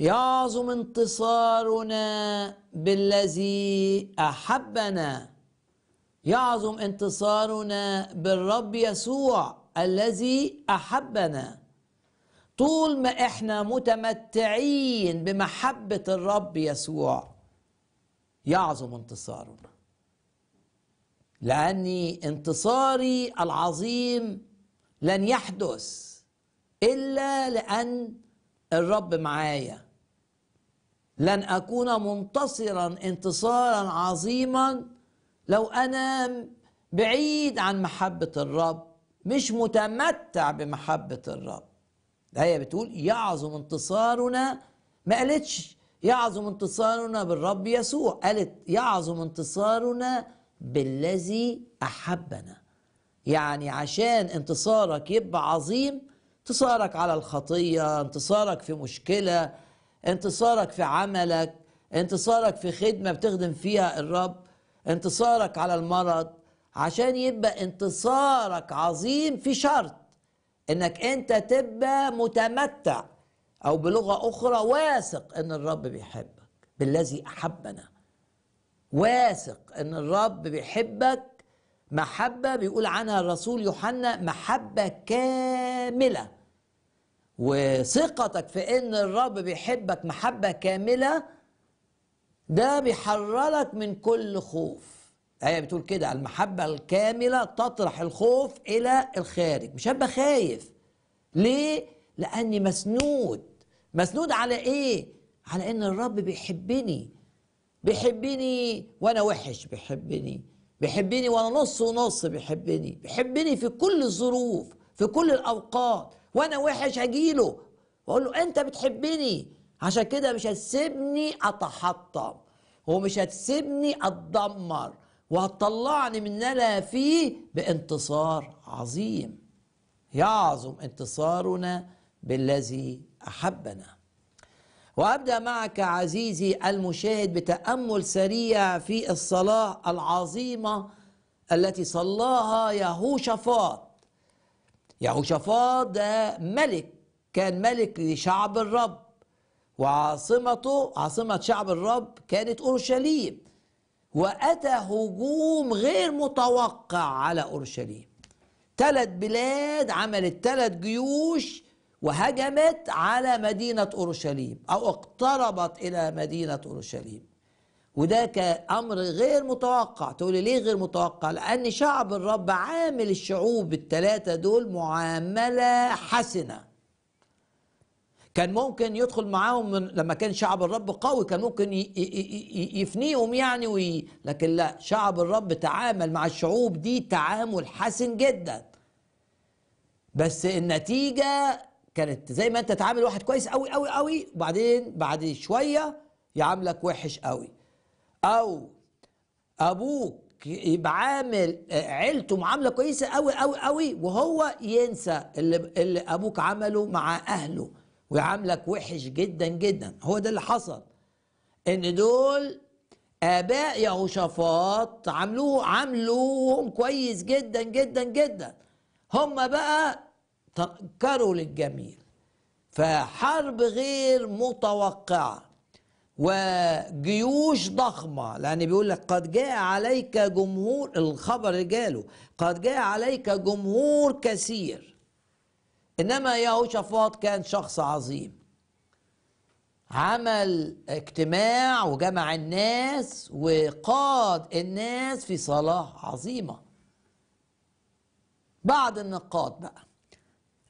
يعظم انتصارنا بالذي احبنا يعظم انتصارنا بالرب يسوع الذي احبنا طول ما احنا متمتعين بمحبه الرب يسوع يعظم انتصارنا لاني انتصاري العظيم لن يحدث الا لان الرب معايا لن اكون منتصرا انتصارا عظيما لو انا بعيد عن محبه الرب مش متمتع بمحبه الرب الآية بتقول يعظم انتصارنا ما قالتش يعظم انتصارنا بالرب يسوع قالت يعظم انتصارنا بالذي أحبنا يعني عشان انتصارك يبقى عظيم انتصارك على الخطية انتصارك في مشكلة انتصارك في عملك انتصارك في خدمة بتخدم فيها الرب انتصارك على المرض عشان يبقى انتصارك عظيم في شرط انك انت تبقى متمتع او بلغة اخرى واثق ان الرب بيحبك بالذي احبنا واثق ان الرب بيحبك محبة بيقول عنها الرسول يوحنا محبة كاملة وثقتك في ان الرب بيحبك محبه كامله ده بيحررك من كل خوف هي بتقول كده المحبه الكامله تطرح الخوف الى الخارج مش هبقى خايف ليه لاني مسنود مسنود على ايه على ان الرب بيحبني بيحبني وانا وحش بيحبني بيحبني وانا نص ونص بيحبني بيحبني في كل الظروف في كل الاوقات وانا وحش هجيله واقول له انت بتحبني عشان كده مش هتسيبني اتحطم ومش هتسيبني اتدمر وهتطلعني من اللي انا فيه بانتصار عظيم يعظم انتصارنا بالذي احبنا وابدا معك عزيزي المشاهد بتامل سريع في الصلاه العظيمه التي صلاها يهوشافاط يهوشافاط ده ملك كان ملك لشعب الرب وعاصمته عاصمة شعب الرب كانت أورشليم وأتى هجوم غير متوقع على أورشليم ثلاث بلاد عملت ثلاث جيوش وهجمت على مدينة أورشليم أو اقتربت إلى مدينة أورشليم وده كأمر غير متوقع تقولي ليه غير متوقع لأن شعب الرب عامل الشعوب الثلاثة دول معاملة حسنة كان ممكن يدخل معاهم من لما كان شعب الرب قوي كان ممكن يفنيهم يعني وي لكن لا شعب الرب تعامل مع الشعوب دي تعامل حسن جدا بس النتيجة كانت زي ما انت تعامل واحد كويس قوي قوي قوي وبعدين بعد شوية يعاملك وحش قوي او ابوك يبقى عامل عيلته معامله كويسه قوي قوي قوي وهو ينسى اللي, اللي ابوك عمله مع اهله ويعاملك وحش جدا جدا هو ده اللي حصل ان دول اباء يهوشافاط عملوه عاملوهم كويس جدا جدا جدا هم بقى تنكروا للجميل فحرب غير متوقعه وجيوش ضخمة لأن بيقول لك قد جاء عليك جمهور الخبر اللي جاله قد جاء عليك جمهور كثير إنما يهوشافاط كان شخص عظيم عمل اجتماع وجمع الناس وقاد الناس في صلاة عظيمة بعض النقاط بقى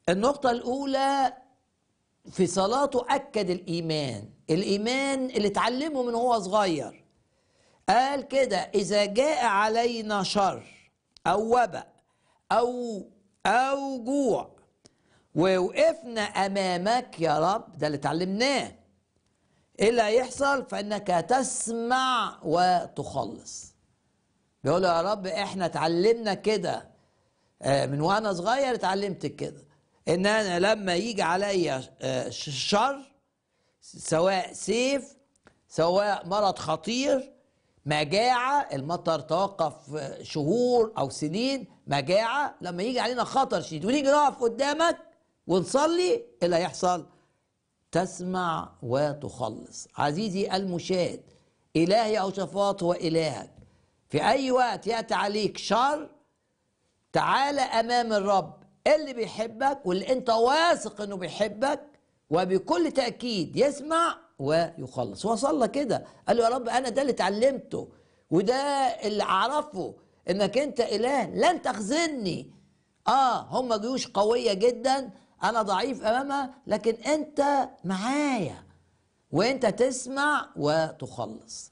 النقطة الأولى في صلاته أكد الإيمان الإيمان اللي اتعلمه من هو صغير قال كده إذا جاء علينا شر أو وباء أو أو جوع ووقفنا أمامك يا رب ده اللي اتعلمناه إيه اللي هيحصل فإنك تسمع وتخلص بيقول يا رب إحنا اتعلمنا كده آه، من وأنا صغير اتعلمت كده ان انا لما يجي عليا آه، شر سواء سيف سواء مرض خطير مجاعة المطر توقف شهور أو سنين مجاعة لما يجي علينا خطر شديد ونيجي نقف قدامك ونصلي إيه اللي هيحصل تسمع وتخلص عزيزي المشاهد إلهي أو شفاط هو إلهك في أي وقت يأتي عليك شر تعال أمام الرب اللي بيحبك واللي انت واثق انه بيحبك وبكل تاكيد يسمع ويخلص وصلى كده قال له يا رب انا ده اللي اتعلمته وده اللي اعرفه انك انت اله لن تخزني اه هم جيوش قويه جدا انا ضعيف امامها لكن انت معايا وانت تسمع وتخلص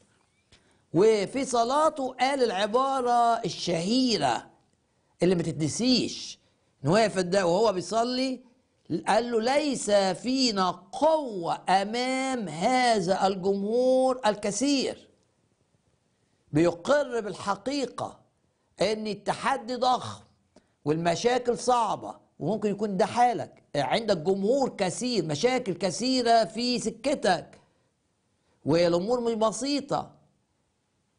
وفي صلاته قال العباره الشهيره اللي ما تتنسيش انه واقف وهو بيصلي قال له ليس فينا قوة أمام هذا الجمهور الكثير بيقر بالحقيقة أن التحدي ضخم والمشاكل صعبة وممكن يكون ده حالك عندك جمهور كثير مشاكل كثيرة في سكتك والأمور مش بسيطة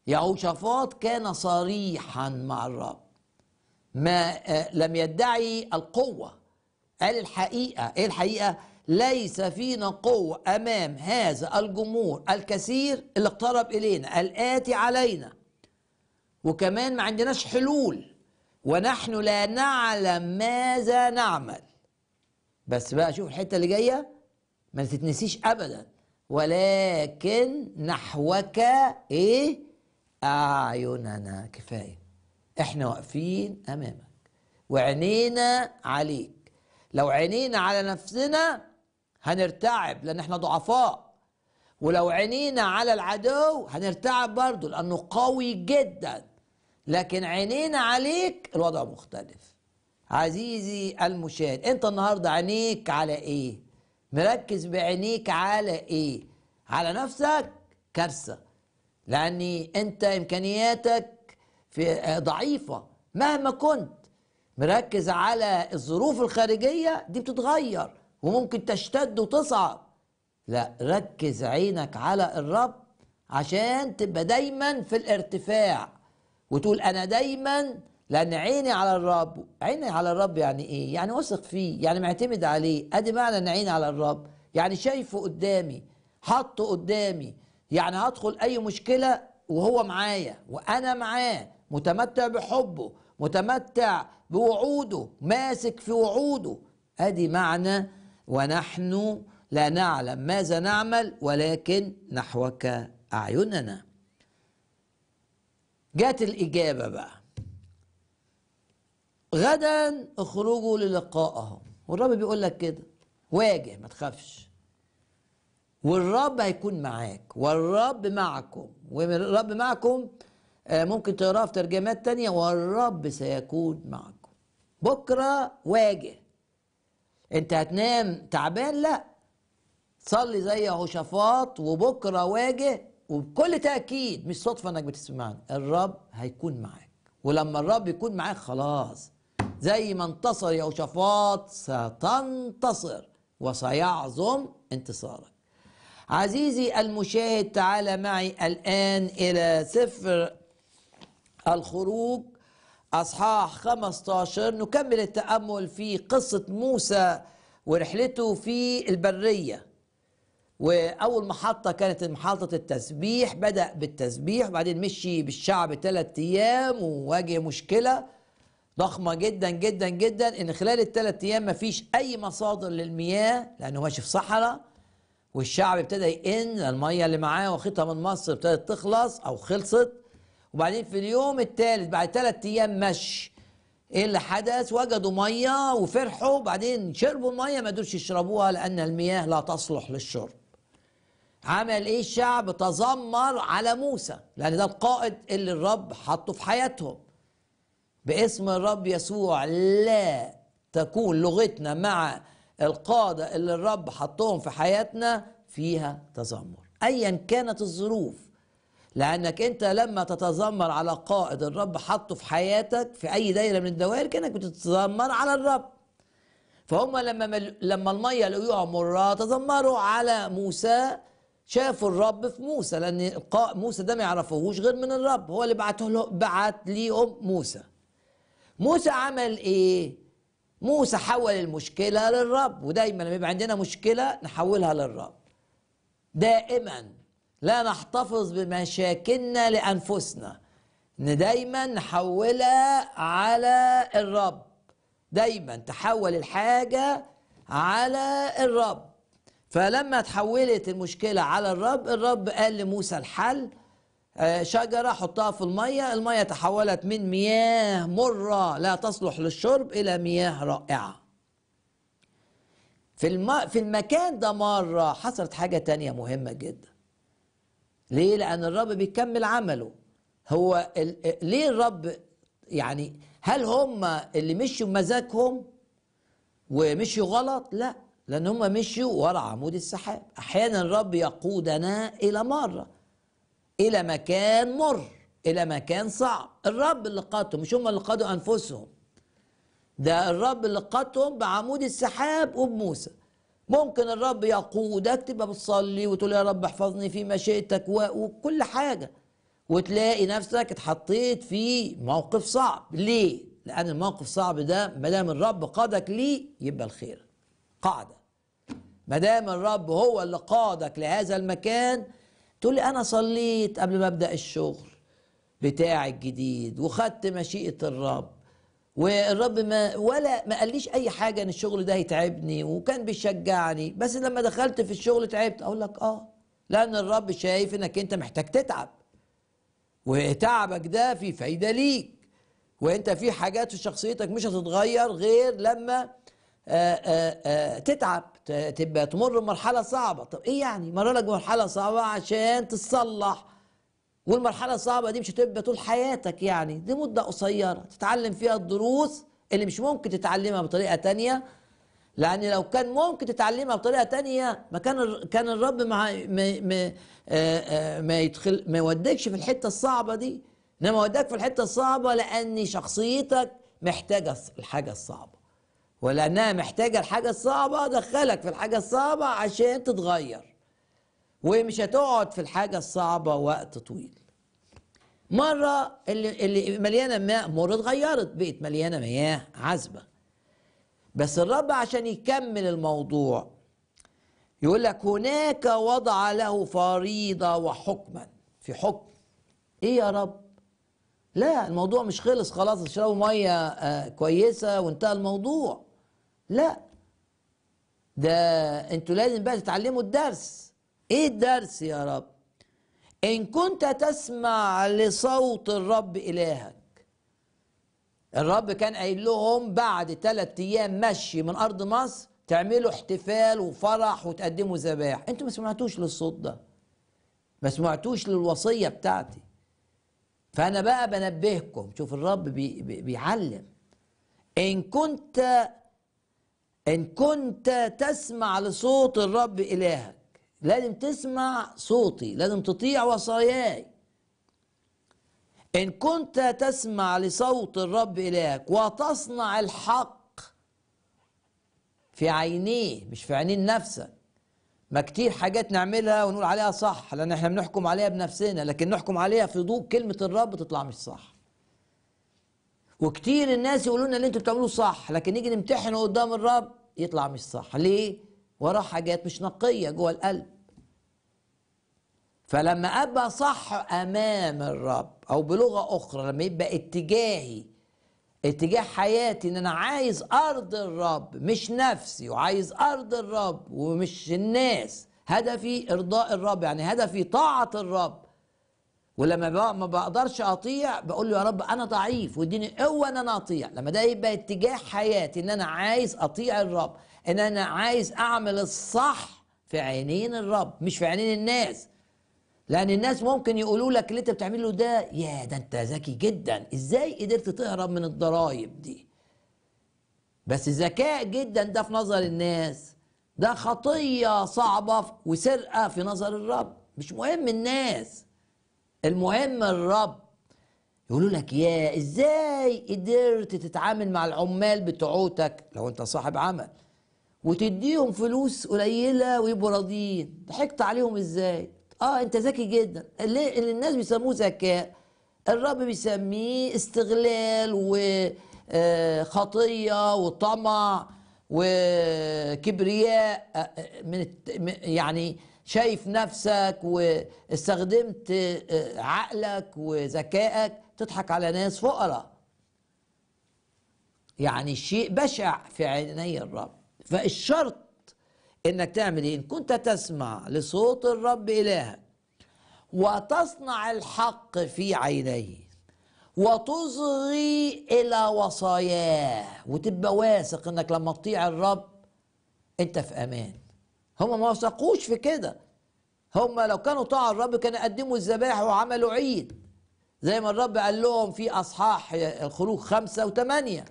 يهوشافاط كان صريحا مع الرب ما آه، لم يدعي القوة قال الحقيقة إيه الحقيقة؟ ليس فينا قوة أمام هذا الجمهور الكثير اللي اقترب إلينا الآتي علينا وكمان ما عندناش حلول ونحن لا نعلم ماذا نعمل بس بقى شوف الحتة اللي جاية ما تتنسيش أبدا ولكن نحوك إيه أعيننا كفاية احنا واقفين امامك وعينينا عليك لو عينينا على نفسنا هنرتعب لان احنا ضعفاء ولو عينينا على العدو هنرتعب برضه لانه قوي جدا لكن عينينا عليك الوضع مختلف عزيزي المشاهد انت النهارده عينيك على ايه مركز بعينيك على ايه على نفسك كارثه لاني انت امكانياتك في آه، ضعيفة مهما كنت مركز على الظروف الخارجية دي بتتغير وممكن تشتد وتصعب لا ركز عينك على الرب عشان تبقى دايما في الارتفاع وتقول انا دايما لان عيني على الرب عيني على الرب يعني ايه يعني واثق فيه يعني معتمد عليه ادي معنى ان عيني على الرب يعني شايفه قدامي حاطه قدامي يعني هدخل اي مشكله وهو معايا وانا معاه متمتع بحبه متمتع بوعوده ماسك في وعوده ادي معنى ونحن لا نعلم ماذا نعمل ولكن نحوك اعيننا جات الاجابه بقى غدا اخرجوا للقائهم والرب بيقول لك كده واجه ما تخافش والرب هيكون معاك والرب معكم والرب معكم آه، ممكن تقراها في ترجمات تانية والرب سيكون معكم بكرة واجه انت هتنام تعبان لا صلي زي هوشافاط وبكرة واجه وبكل تأكيد مش صدفة انك بتسمعني الرب هيكون معاك ولما الرب يكون معاك خلاص زي ما انتصر يا يهوشافاط ستنتصر وسيعظم انتصارك عزيزي المشاهد تعال معي الآن إلى سفر الخروج أصحاح 15 نكمل التأمل في قصة موسى ورحلته في البرية وأول محطة كانت محطة التسبيح بدأ بالتسبيح وبعدين مشي بالشعب ثلاثة أيام وواجه مشكلة ضخمة جدا جدا جدا إن خلال الثلاث أيام ما فيش أي مصادر للمياه لأنه ماشي في صحراء والشعب ابتدى يئن المية اللي معاه واخدها من مصر ابتدت تخلص أو خلصت وبعدين في اليوم الثالث بعد ثلاث ايام مشي ايه اللي حدث وجدوا ميه وفرحوا بعدين شربوا الميه ما قدروش يشربوها لان المياه لا تصلح للشرب عمل ايه الشعب تذمر على موسى لان ده القائد اللي الرب حطه في حياتهم باسم الرب يسوع لا تكون لغتنا مع القاده اللي الرب حطهم في حياتنا فيها تذمر ايا كانت الظروف لانك انت لما تتذمر على قائد الرب حطه في حياتك في اي دايره من الدوائر كانك بتتذمر على الرب فهم لما لما الميه لقوها مره تذمروا على موسى شافوا الرب في موسى لان موسى ده ما يعرفوهوش غير من الرب هو اللي بعته له بعت ليهم موسى موسى عمل ايه موسى حول المشكله للرب ودايما لما يبقى عندنا مشكله نحولها للرب دائما لا نحتفظ بمشاكلنا لانفسنا ان دايما نحولها على الرب دايما تحول الحاجه على الرب فلما تحولت المشكله على الرب الرب قال لموسى الحل آه، شجره حطها في الميه الميه تحولت من مياه مره لا تصلح للشرب الى مياه رائعه في الم... في المكان ده مره حصلت حاجه تانية مهمه جدا ليه؟ لأن الرب بيكمل عمله هو ال... ليه الرب يعني هل هم اللي مشوا بمزاجهم ومشوا غلط؟ لا لأن هم مشوا ورا عمود السحاب أحيانا الرب يقودنا إلى مرة إلى مكان مر إلى مكان صعب الرب اللي قادهم مش هم اللي قادوا أنفسهم ده الرب اللي قادهم بعمود السحاب وبموسى ممكن الرب يقودك تبقى بتصلي وتقول يا رب احفظني في مشيئتك وكل حاجه وتلاقي نفسك اتحطيت في موقف صعب ليه لان الموقف الصعب ده ما دام الرب قادك ليه يبقى الخير قاعده ما دام الرب هو اللي قادك لهذا المكان تقول لي انا صليت قبل ما ابدا الشغل بتاعي الجديد وخدت مشيئه الرب والرب ما ولا ما قاليش اي حاجه ان الشغل ده هيتعبني وكان بيشجعني بس لما دخلت في الشغل تعبت اقول لك اه لان الرب شايف انك انت محتاج تتعب وتعبك ده في فايده ليك وانت في حاجات في شخصيتك مش هتتغير غير لما آآ آه، آآ آه، آه، تتعب تبقى تمر بمرحله صعبه طب ايه يعني مر لك مرحله صعبه عشان تصلح والمرحله الصعبه دي مش هتبقى طول حياتك يعني دي مده قصيره تتعلم فيها الدروس اللي مش ممكن تتعلمها بطريقه تانية لان لو كان ممكن تتعلمها بطريقه تانية ما كان كان الرب ما ما ما, ما يدخل ما يودكش في الحته الصعبه دي انما وداك في الحته الصعبه لان شخصيتك محتاجه الحاجه الصعبه ولانها محتاجه الحاجه الصعبه دخلك في الحاجه الصعبه عشان تتغير ومش هتقعد في الحاجة الصعبة وقت طويل مرة اللي, اللي مليانة ماء مرة اتغيرت بقت مليانة مياه عذبة بس الرب عشان يكمل الموضوع يقول لك هناك وضع له فريضة وحكما في حكم ايه يا رب لا الموضوع مش خلص خلاص اشربوا مية آه، كويسة وانتهى الموضوع لا ده انتوا لازم بقى تتعلموا الدرس ايه الدرس يا رب ان كنت تسمع لصوت الرب الهك الرب كان قايل لهم بعد ثلاث ايام مشي من ارض مصر تعملوا احتفال وفرح وتقدموا ذبائح انتوا ما سمعتوش للصوت ده ما سمعتوش للوصيه بتاعتي فانا بقى بنبهكم شوف الرب بي بيعلم ان كنت ان كنت تسمع لصوت الرب الهك لازم تسمع صوتي لازم تطيع وصاياي إن كنت تسمع لصوت الرب إلهك وتصنع الحق في عينيه مش في عينين نفسك ما كتير حاجات نعملها ونقول عليها صح لأن احنا بنحكم عليها بنفسنا لكن نحكم عليها في ضوء كلمة الرب تطلع مش صح وكتير الناس يقولوا لنا اللي انتوا بتعملوه صح لكن نيجي نمتحنه قدام الرب يطلع مش صح ليه؟ وراه حاجات مش نقية جوه القلب فلما أبقى صح أمام الرب أو بلغة أخرى لما يبقى اتجاهي اتجاه حياتي إن أنا عايز أرض الرب مش نفسي وعايز أرض الرب ومش الناس هدفي إرضاء الرب يعني هدفي طاعة الرب ولما ما بقدرش اطيع بقول له يا رب انا ضعيف واديني قوه ان انا اطيع لما ده يبقى اتجاه حياتي ان انا عايز اطيع الرب ان انا عايز اعمل الصح في عينين الرب مش في عينين الناس لان الناس ممكن يقولوا لك اللي انت بتعمله ده يا ده انت ذكي جدا ازاي قدرت تهرب من الضرايب دي بس ذكاء جدا ده في نظر الناس ده خطيه صعبه وسرقه في نظر الرب مش مهم الناس المهم الرب يقولوا لك يا ازاي قدرت تتعامل مع العمال بتعوتك لو انت صاحب عمل وتديهم فلوس قليله ويبقوا راضيين ضحكت عليهم ازاي اه انت ذكي جدا اللي, الناس بيسموه ذكاء الرب بيسميه استغلال وخطيه آه، وطمع وكبرياء آه، آه، من يعني شايف نفسك واستخدمت عقلك وذكائك تضحك على ناس فقراء يعني شيء بشع في عيني الرب فالشرط انك تعمل ايه ان كنت تسمع لصوت الرب الهك وتصنع الحق في عينيه وتصغي الى وصاياه وتبقى واثق انك لما تطيع الرب انت في امان هم ما وثقوش في كده هم لو كانوا طاعوا الرب كانوا قدموا الذبائح وعملوا عيد زي ما الرب قال لهم في اصحاح الخروج خمسة وثمانية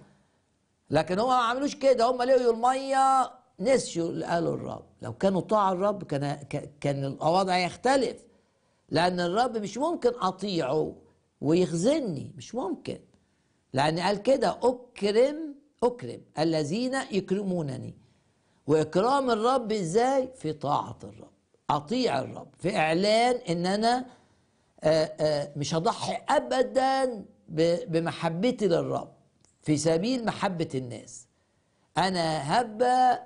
لكن هم ما عملوش كده هم لقوا الميه نسيوا قالوا الرب لو كانوا طاع الرب كان كان الوضع يختلف لأن الرب مش ممكن أطيعه ويخزني مش ممكن لأن قال كده أكرم أكرم الذين يكرمونني وإكرام الرب إزاي في طاعة الرب أطيع الرب في إعلان إن أنا مش هضحي أبدا بمحبتي للرب في سبيل محبة الناس أنا هبقى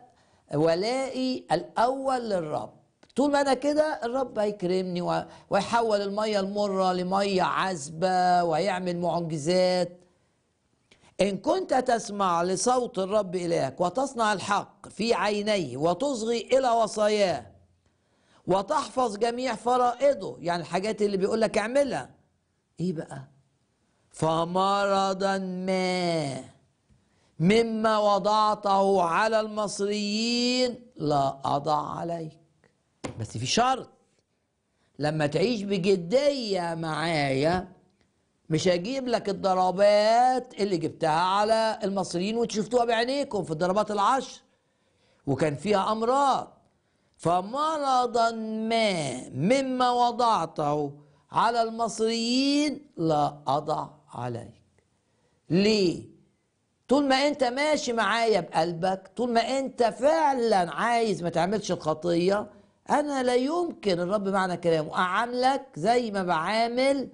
ولائي الأول للرب طول ما أنا كده الرب هيكرمني ويحول المية المرة لمية عذبة ويعمل معجزات إن كنت تسمع لصوت الرب إلهك وتصنع الحق في عينيه وتصغي إلى وصاياه وتحفظ جميع فرائضه يعني الحاجات اللي بيقول لك اعملها إيه بقى؟ فمرضا ما مما وضعته على المصريين لا أضع عليك بس في شرط لما تعيش بجدية معايا مش هجيب لك الضربات اللي جبتها على المصريين وانتوا بعينيكم في الضربات العشر وكان فيها أمراض فمرضا ما مما وضعته على المصريين لا أضع عليك ليه طول ما انت ماشي معايا بقلبك طول ما انت فعلا عايز ما تعملش الخطيه انا لا يمكن الرب معنى كلامه اعاملك زي ما بعامل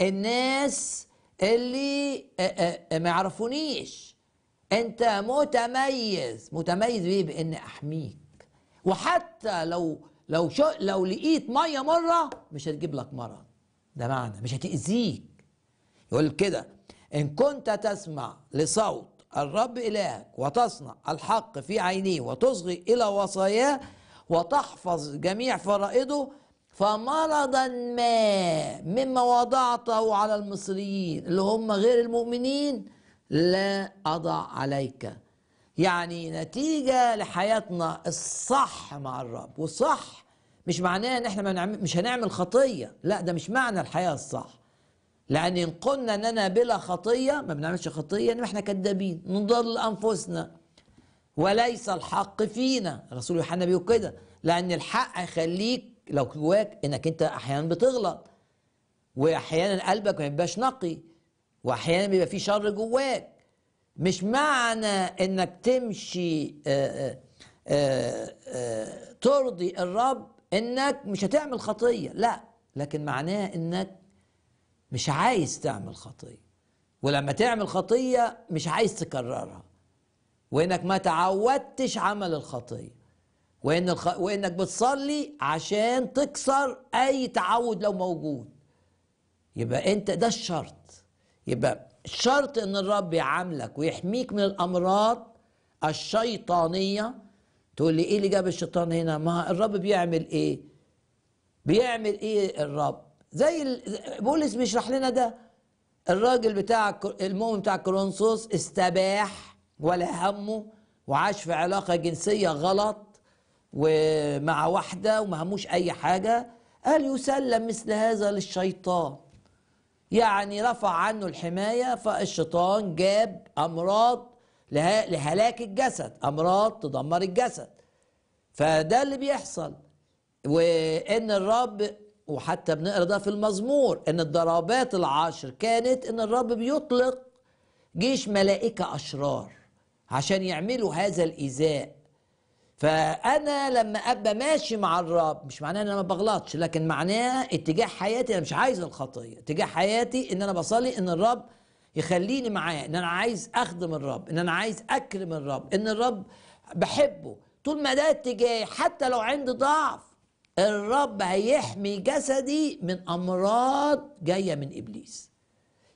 الناس اللي ما يعرفونيش انت متميز متميز بيه بان احميك وحتى لو لو شو لو لقيت ميه مره مش هتجيب لك مرض ده معنى مش هتاذيك يقول كده إن كنت تسمع لصوت الرب إلهك وتصنع الحق في عينيه وتصغي إلى وصاياه وتحفظ جميع فرائضه فمرضا ما مما وضعته على المصريين اللي هم غير المؤمنين لا أضع عليك يعني نتيجة لحياتنا الصح مع الرب والصح مش معناه ان احنا نعم-، مش هنعمل خطية لا ده مش معنى الحياة الصح لأن إن قلنا أننا بلا خطية ما بنعملش خطية إنما إحنا كذابين نضل أنفسنا وليس الحق فينا الرسول يوحنا بيقول كده لأن الحق هيخليك لو جواك إنك أنت أحيانا بتغلط وأحيانا قلبك ما يبقاش نقي وأحيانا بيبقى فيه شر جواك مش معنى إنك تمشي آآ آه، آآ آه، آآ آه، ترضي الرب إنك مش هتعمل خطية لا لكن معناه إنك مش عايز تعمل خطيه ولما تعمل خطيه مش عايز تكررها وانك ما تعودتش عمل الخطيه وان الخ... وانك بتصلي عشان تكسر اي تعود لو موجود يبقى انت ده الشرط يبقى الشرط ان الرب يعاملك ويحميك من الامراض الشيطانيه تقول لي ايه اللي جاب الشيطان هنا ما الرب بيعمل ايه بيعمل ايه الرب زي بولس بيشرح لنا ده الراجل بتاع المؤمن بتاع كرونسوس استباح ولا همه وعاش في علاقة جنسية غلط ومع واحدة وما هموش أي حاجة قال يسلم مثل هذا للشيطان يعني رفع عنه الحماية فالشيطان جاب أمراض لهلاك الجسد أمراض تدمر الجسد فده اللي بيحصل وإن الرب وحتى بنقرا ده في المزمور ان الضربات العشر كانت ان الرب بيطلق جيش ملائكه اشرار عشان يعملوا هذا الايذاء فانا لما ابقى ماشي مع الرب مش معناه ان انا ما بغلطش لكن معناه اتجاه حياتي انا مش عايز الخطيه اتجاه حياتي ان انا بصلي ان الرب يخليني معاه ان انا عايز اخدم الرب ان انا عايز اكرم الرب ان الرب بحبه طول ما ده اتجاهي حتى لو عندي ضعف الرب هيحمي جسدي من امراض جايه من ابليس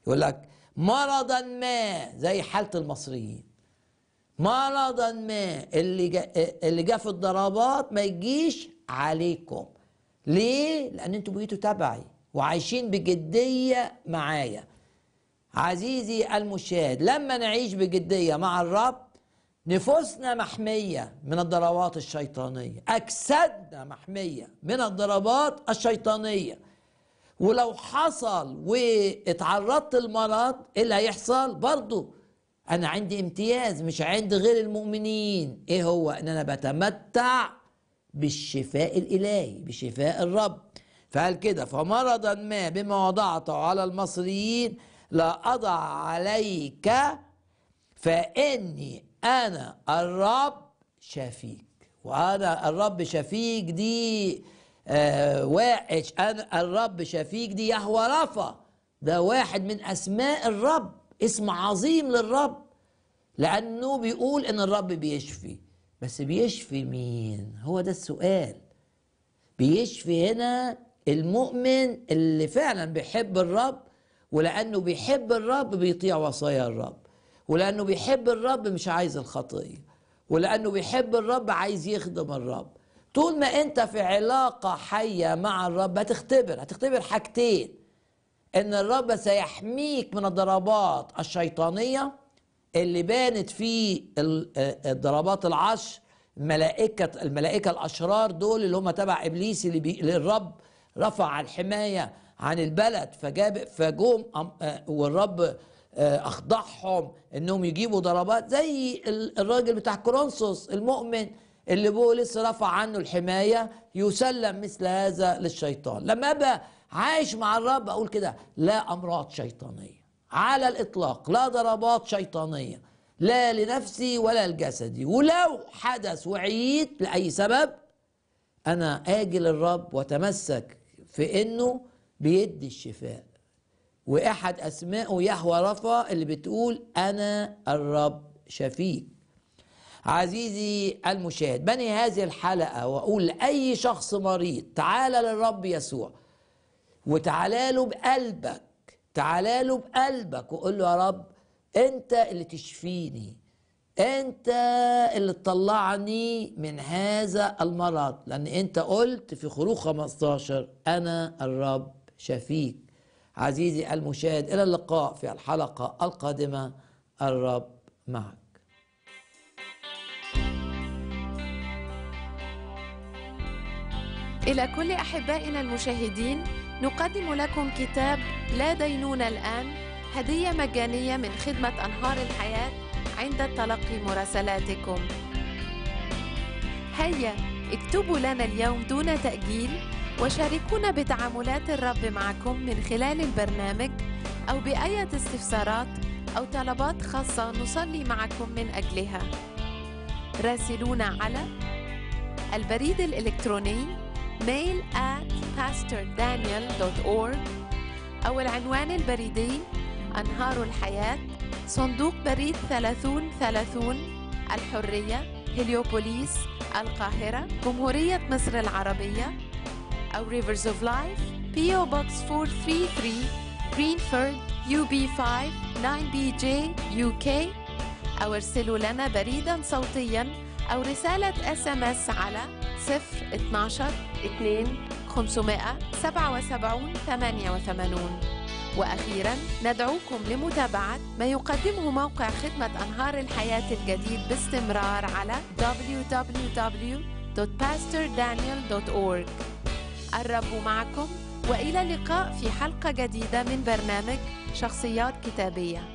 يقول لك مرضا ما زي حاله المصريين مرضا ما اللي جا اللي جا في الضربات ما يجيش عليكم ليه لان انتوا بقيتوا تبعي وعايشين بجديه معايا عزيزي المشاهد لما نعيش بجديه مع الرب نفوسنا محمية من الضربات الشيطانية أجسادنا محمية من الضربات الشيطانية ولو حصل واتعرضت لمرض ايه اللي هيحصل برضه انا عندي امتياز مش عند غير المؤمنين ايه هو ان انا بتمتع بالشفاء الالهي بشفاء الرب فقال كده فمرضا ما بما وضعته على المصريين لا اضع عليك فاني أنا الرب شفيك وأنا الرب شفيك دي آه واحد أنا الرب شفيك دي يهوى رفا ده واحد من أسماء الرب اسم عظيم للرب لأنه بيقول إن الرب بيشفي بس بيشفي مين؟ هو ده السؤال بيشفي هنا المؤمن اللي فعلا بيحب الرب ولأنه بيحب الرب بيطيع وصايا الرب ولأنه بيحب الرب مش عايز الخطية ولأنه بيحب الرب عايز يخدم الرب طول ما أنت في علاقة حية مع الرب هتختبر هتختبر حاجتين إن الرب سيحميك من الضربات الشيطانية اللي بانت في الضربات آه، العشر ملائكة الملائكة الأشرار دول اللي هم تبع إبليس اللي, بي... الرب رفع الحماية عن البلد فجاب فجوم آه، والرب آه، اخضعهم انهم يجيبوا ضربات زي الراجل بتاع كرونسوس المؤمن اللي بولس رفع عنه الحمايه يسلم مثل هذا للشيطان لما ابقى عايش مع الرب اقول كده لا امراض شيطانيه على الاطلاق لا ضربات شيطانيه لا لنفسي ولا لجسدي ولو حدث وعييت لاي سبب انا اجي للرب واتمسك في انه بيدي الشفاء واحد اسمائه يهوى رفا اللي بتقول انا الرب شفيك عزيزي المشاهد بني هذه الحلقه واقول لاي شخص مريض تعال للرب يسوع وتعالى له بقلبك تعالى له بقلبك وقول له يا رب انت اللي تشفيني انت اللي تطلعني من هذا المرض لان انت قلت في خروج 15 انا الرب شفيك عزيزي المشاهد إلى اللقاء في الحلقة القادمة الرب معك إلى كل أحبائنا المشاهدين نقدم لكم كتاب لا دينون الآن هدية مجانية من خدمة أنهار الحياة عند تلقي مراسلاتكم هيا اكتبوا لنا اليوم دون تأجيل وشاركونا بتعاملات الرب معكم من خلال البرنامج أو بأية استفسارات أو طلبات خاصة نصلي معكم من أجلها راسلونا على البريد الإلكتروني mail at pastordaniel.org أو العنوان البريدي أنهار الحياة صندوق بريد 3030 الحرية هليوبوليس القاهرة جمهورية مصر العربية أو Rivers of Life PO Box 433 Greenford UB5 9BJ UK أو ارسلوا لنا بريدا صوتيا أو رسالة اس ام اس على 012 2 577 88 وأخيرا ندعوكم لمتابعة ما يقدمه موقع خدمة أنهار الحياة الجديد باستمرار على www.pastordaniel.org الرب معكم والى اللقاء في حلقه جديده من برنامج شخصيات كتابيه